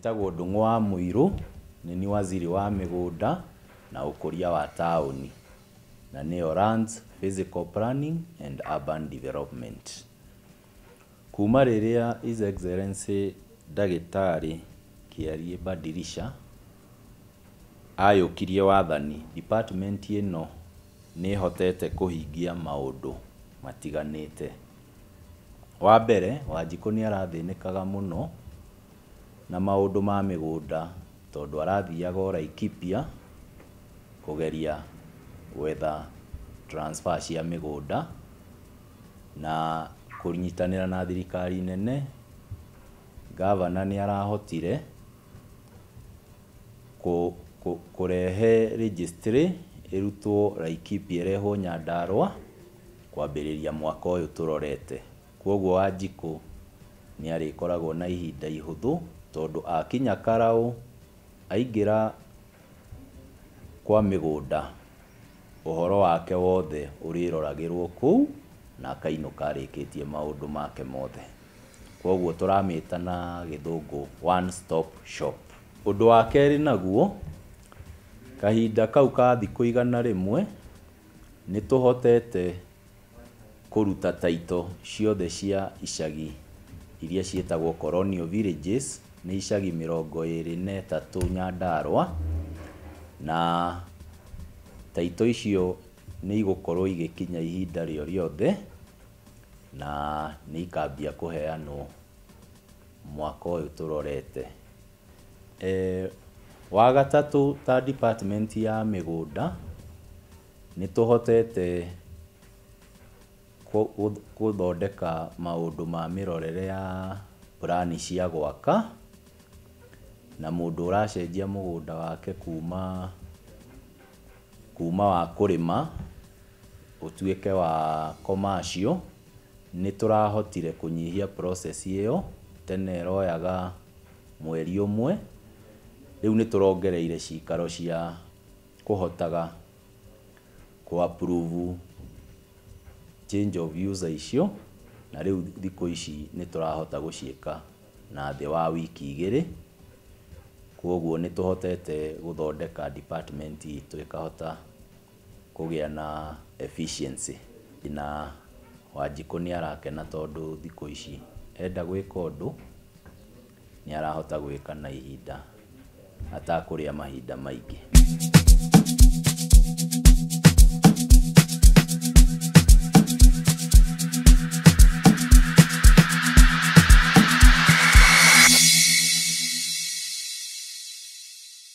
wetagwo ndũng'ũ wa muiru nĩ ni waziri wa mĩgũnda na ukuria wa taoni na nĩyo lands physical planning and urban development kuma rĩrĩa his excellency ndagĩtarĩ kĩarie badirisha ayũkirie wathani department ĩno nĩ hotete kũhingia maũndũ matiganĩte wa mbere wanjikũ nĩ arathĩnĩkaga mũno na maundu ma migunda tondu arathiaga o Laikipia kugeria gwetha transfer cia migunda na kunyitanira na thirikari nene gavana nĩ arahotire kũ, kũ, kũrehe registry ĩrutwo Laikipia ĩrehwo Nyandarua kwambĩrĩria mwaka ũyũ tũrorete. Kwoguo Wanjikũ nĩ arĩkoragwo na ihinda ihũthũ tondå akinya karaå aingä ra kwa mä gå nda å horo wake wothe å rä roragä rwo kå u na akainåka arä kä tie maå ndå make mothe koguo tå ramä ta na gä thå ngå å ndå wa kerä naguo kahinda kau ka thikå igana rĩmwe nä tå hotete kå ruta taito ciothe cia icagi iria ciätagwo colonial villages nä icagi mä rongo ä rä na ätatå nyandarwa na taito icio nä igå korwo igä kinya ihinda rä o rä othe na nä ikambia kå heanwo mwaka å yå tå rorete e, wa gatatå ta department ya mä gå nda nä tå hotete gå thondeka maå ndå ma mä rorere ya brani cia gwaka na mundu uracenjia mugunda wake kuma kuma wa kurima utuike wa commercial nä tå rahotire kå iyo ä yo tene royaga mweri å mwe rä u nä tå rongereire cikaro cia kå hotaga approve change of user icio na rä u thikå ici nä tå rahota gå ciä ka na thä wa wiki igä rä koguo nä tå hotete gå thondeka department itå ä kahota kå gä a na efficiency na wanjikå nä arakena tondå thikå ici enda gwä ka å ndå nä arahota gwä ka na ihinda atakå rä a mahinda maingä